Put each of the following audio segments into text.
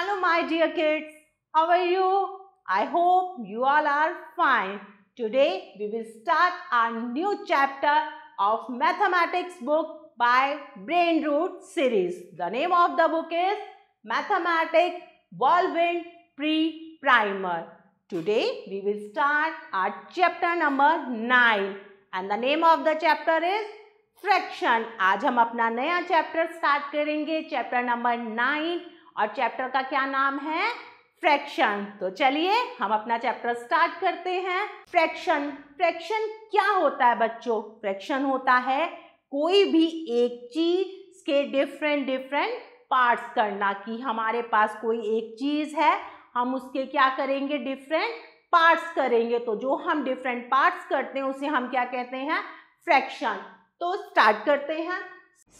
Hello my dear kids, how are you? I hope you all are fine. Today we will start our new chapter of mathematics book by Brain Root series. The name of the book is Mathematics Whirlwind Pre-Primer. Today we will start our chapter number 9 and the name of the chapter is Fraction. आज हम अपना नया chapter chapter number nine. और chapter का क्या नाम है fraction तो चलिए हम अपना चैप्टर स्टार्ट करते हैं फ्रैक्शन फ्रैक्शन क्या होता है बच्चों फ्रैक्शन होता है कोई भी एक चीज के डिफरेंट डिफरेंट पार्ट्स करना कि हमारे पास कोई एक चीज है हम उसके क्या करेंगे डिफरेंट पार्ट्स करेंगे तो जो हम डिफरेंट पार्ट्स करते हैं उसे हम क्या कहते हैं फ्रैक्शन तो स्टार्ट करते हैं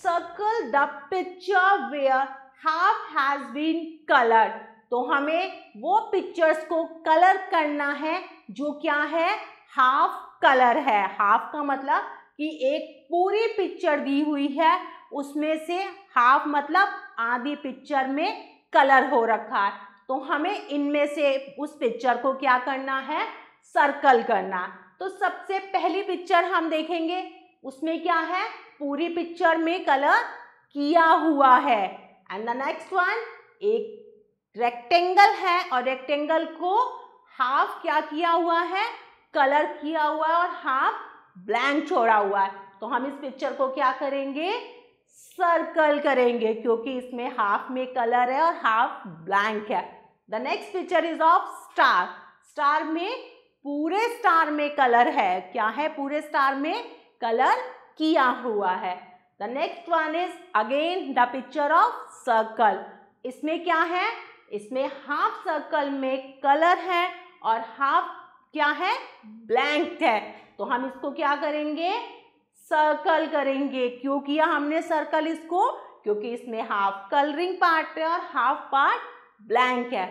circle the picture where half has been colour तो हमें वो पिक्चर्स को कलर करना है जो क्या है हाफ कलर है हाफ का मतलब कि एक पूरी पिक्चर दी हुई है उसमें से हाफ मतलब आधी पिक्चर में कलर हो रखा है तो हमें इनमें से उस पिक्चर को क्या करना है सर्कल करना तो सबसे पहली पिक्चर हम देखेंगे उसमें क्या है पूरी पिक्चर में कलर किया हुआ है एंड द नेक्स्ट वन एक रेक्टेंगल है और रेक्टेंगल को हाफ क्या किया हुआ है कलर किया हुआ है और हाफ ब्लैंक छोड़ा हुआ है तो हम इस पिक्चर को क्या करेंगे सर्कल करेंगे क्योंकि इसमें हाफ में कलर है और हाफ ब्लैंक है the next picture is of star star में पूरे स्टार में कलर है क्या है पूरे स्टार में कलर किया हुआ है the next one is again the picture of circle इसमें क्या है इसमें हाफ सर्कल में कलर है और हाफ क्या है ब्लैंक है तो हम इसको क्या करेंगे सर्कल करेंगे क्यों किया हमने सर्कल इसको क्योंकि इसमें हाफ कलरिंग पार्ट है और हाफ पार्ट ब्लैंक है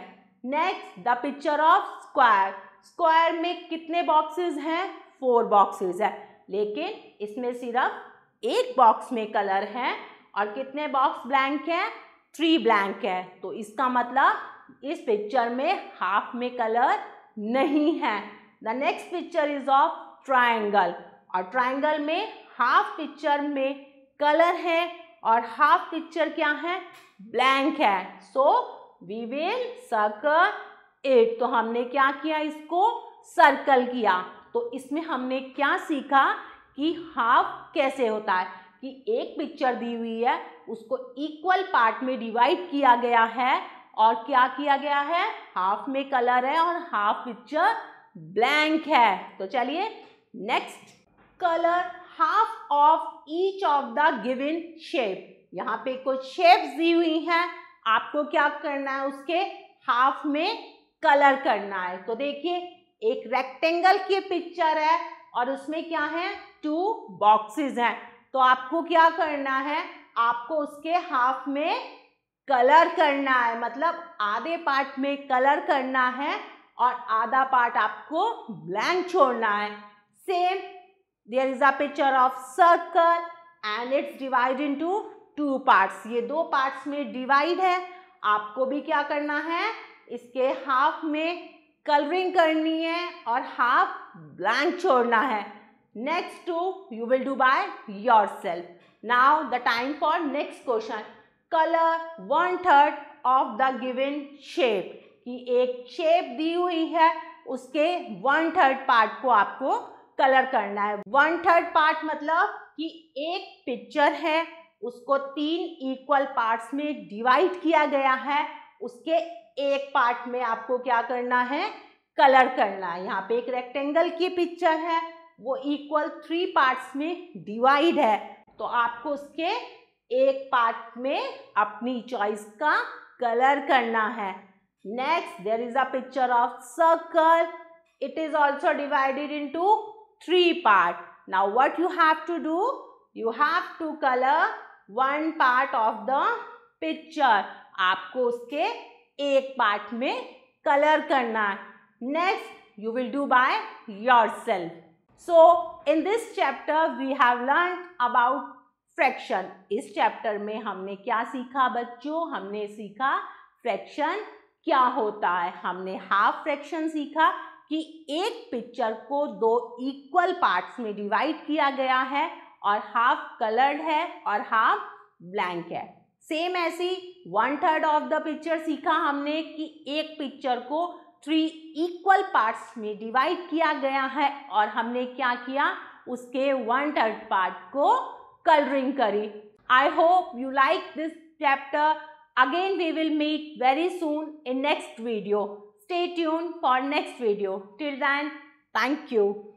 next the picture of square square में कितने बॉक्सेस हैं फोर बॉक्सेस है लेकिन इसमें सिर्फ एक बॉक्स में कलर है और कितने बॉक्स ब्लैंक है थ्री ब्लैंक है तो इसका मतलब इस पिक्चर में हाफ में कलर नहीं है the next picture is of triangle और ट्राइंगल में हाफ पिक्चर में कलर है और हाफ पिक्चर क्या है ब्लैंक है so we will circle it तो हमने क्या किया इसको सर्कल किया तो इसमें हमने क्या सीखा कि हाफ कैसे होता है कि एक पिक्चर दी हुई है उसको इक्वल पार्ट में डिवाइड किया गया है और क्या किया गया है हाफ में कलर है और हाफ पिक्चर ब्लैंक है तो चलिए next colour half of each of the given shape यहाँ पे कुछ शेप्स दी हुई हैं आपको क्या करना है उसके हाफ में कलर करना है तो देखिए एक रेक्टेंगल की पिक्चर है और उसमें क्या है टू बॉक्सेस हैं तो आपको क्या करना है आपको उसके हाफ में कलर करना है मतलब आधे पार्ट में कलर करना है और आधा पार्ट आपको ब्लैंक छोड़ना है same there is a picture of circle and it's divide into two parts ये दो पार्ट्स में डिवाइड है आपको भी क्या करना है इसके हाफ में कलरिंग करनी है और हाफ ब्लैंक छोड़ना है next two you will do by yourself now the time for next question colour one third of the given shape कि एक शेप दी हुई है उसके वन थर्ड पार्ट को आपको कलर करना है वन थर्ड पार्ट मतलब कि एक पिक्चर है उसको तीन इक्वल पार्ट्स में डिवाइड किया गया है उसके एक पार्ट में आपको क्या करना है कलर करना है यहाँ पे एक रेक्टेंगल की पिक्चर है वो इक्वल थ्री पार्ट्स में डिवाइड है तो आपको उसके एक पार्ट में अपनी चॉइस का कलर करना है next there is a picture of circle it is also divided into three part now what you have to do you have to colour one part of the picture आपको उसके एक part में colour करना next you will do by yourself so in this chapter we have learn about fraction इस chapter में हमने क्या सीखा बच्चों हमने सीखा फ्रैक्शन क्या होता है हमने हाफ फ्रैक्शन सीखा कि एक पिक्चर को दो इक्वल पार्ट्स में डिवाइड किया गया है और हाफ कलर्ड है और हाफ ब्लैंक है सेम ऐसी one third of the picture सीखा हमने कि एक पिक्चर को थ्री इक्वल पार्ट्स में डिवाइड किया गया है और हमने क्या किया उसके वन थर्ड पार्ट को कलरिंग करी I hope you like this chapter again we will meet very soon in next video stay tune for next video till then thank you